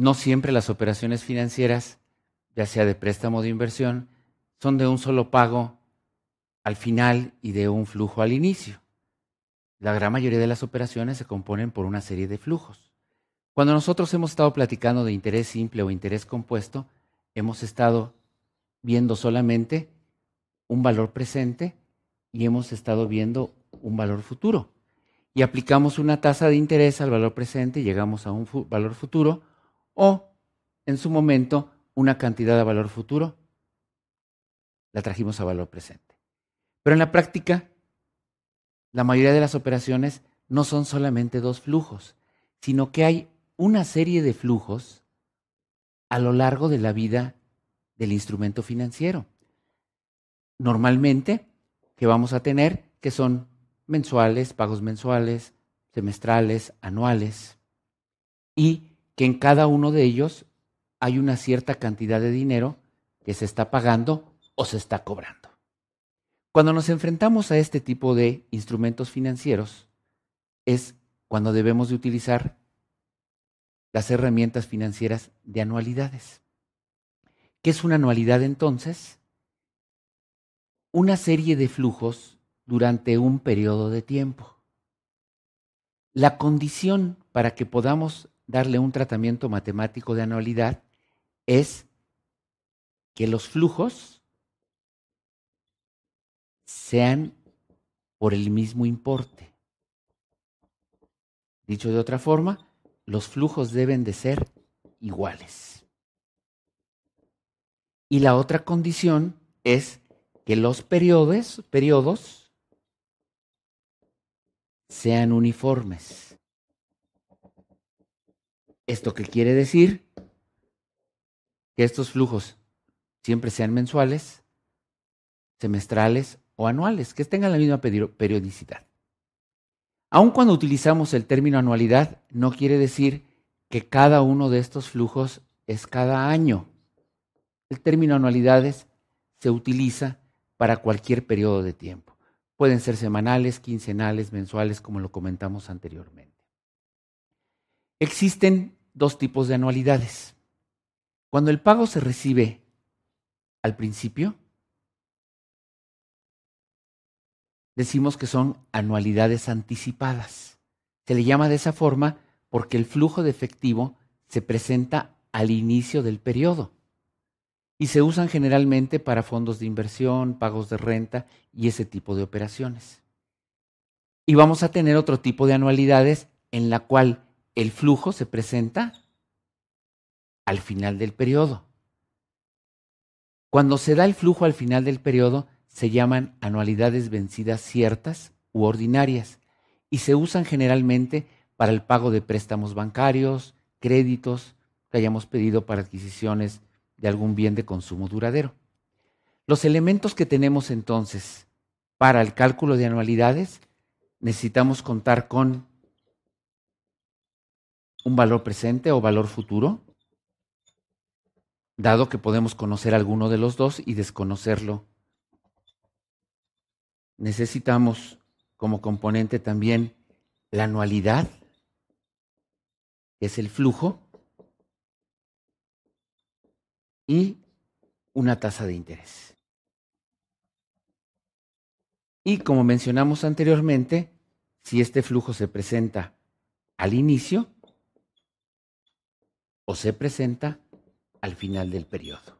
no siempre las operaciones financieras, ya sea de préstamo o de inversión, son de un solo pago al final y de un flujo al inicio. La gran mayoría de las operaciones se componen por una serie de flujos. Cuando nosotros hemos estado platicando de interés simple o interés compuesto, hemos estado viendo solamente un valor presente y hemos estado viendo un valor futuro. Y aplicamos una tasa de interés al valor presente y llegamos a un valor futuro o, en su momento, una cantidad a valor futuro, la trajimos a valor presente. Pero en la práctica, la mayoría de las operaciones no son solamente dos flujos, sino que hay una serie de flujos a lo largo de la vida del instrumento financiero. Normalmente, que vamos a tener que son mensuales, pagos mensuales, semestrales, anuales. Y que en cada uno de ellos hay una cierta cantidad de dinero que se está pagando o se está cobrando. Cuando nos enfrentamos a este tipo de instrumentos financieros, es cuando debemos de utilizar las herramientas financieras de anualidades. ¿Qué es una anualidad entonces? Una serie de flujos durante un periodo de tiempo. La condición para que podamos darle un tratamiento matemático de anualidad es que los flujos sean por el mismo importe. Dicho de otra forma, los flujos deben de ser iguales. Y la otra condición es que los periodos, periodos sean uniformes. ¿Esto que quiere decir? Que estos flujos siempre sean mensuales, semestrales o anuales, que tengan la misma periodicidad. Aun cuando utilizamos el término anualidad, no quiere decir que cada uno de estos flujos es cada año. El término anualidades se utiliza para cualquier periodo de tiempo. Pueden ser semanales, quincenales, mensuales, como lo comentamos anteriormente. Existen dos tipos de anualidades. Cuando el pago se recibe al principio, decimos que son anualidades anticipadas. Se le llama de esa forma porque el flujo de efectivo se presenta al inicio del periodo y se usan generalmente para fondos de inversión, pagos de renta y ese tipo de operaciones. Y vamos a tener otro tipo de anualidades en la cual el flujo se presenta al final del periodo. Cuando se da el flujo al final del periodo, se llaman anualidades vencidas ciertas u ordinarias y se usan generalmente para el pago de préstamos bancarios, créditos que hayamos pedido para adquisiciones de algún bien de consumo duradero. Los elementos que tenemos entonces para el cálculo de anualidades necesitamos contar con un valor presente o valor futuro, dado que podemos conocer alguno de los dos y desconocerlo. Necesitamos como componente también la anualidad, que es el flujo, y una tasa de interés. Y como mencionamos anteriormente, si este flujo se presenta al inicio, o se presenta al final del periodo.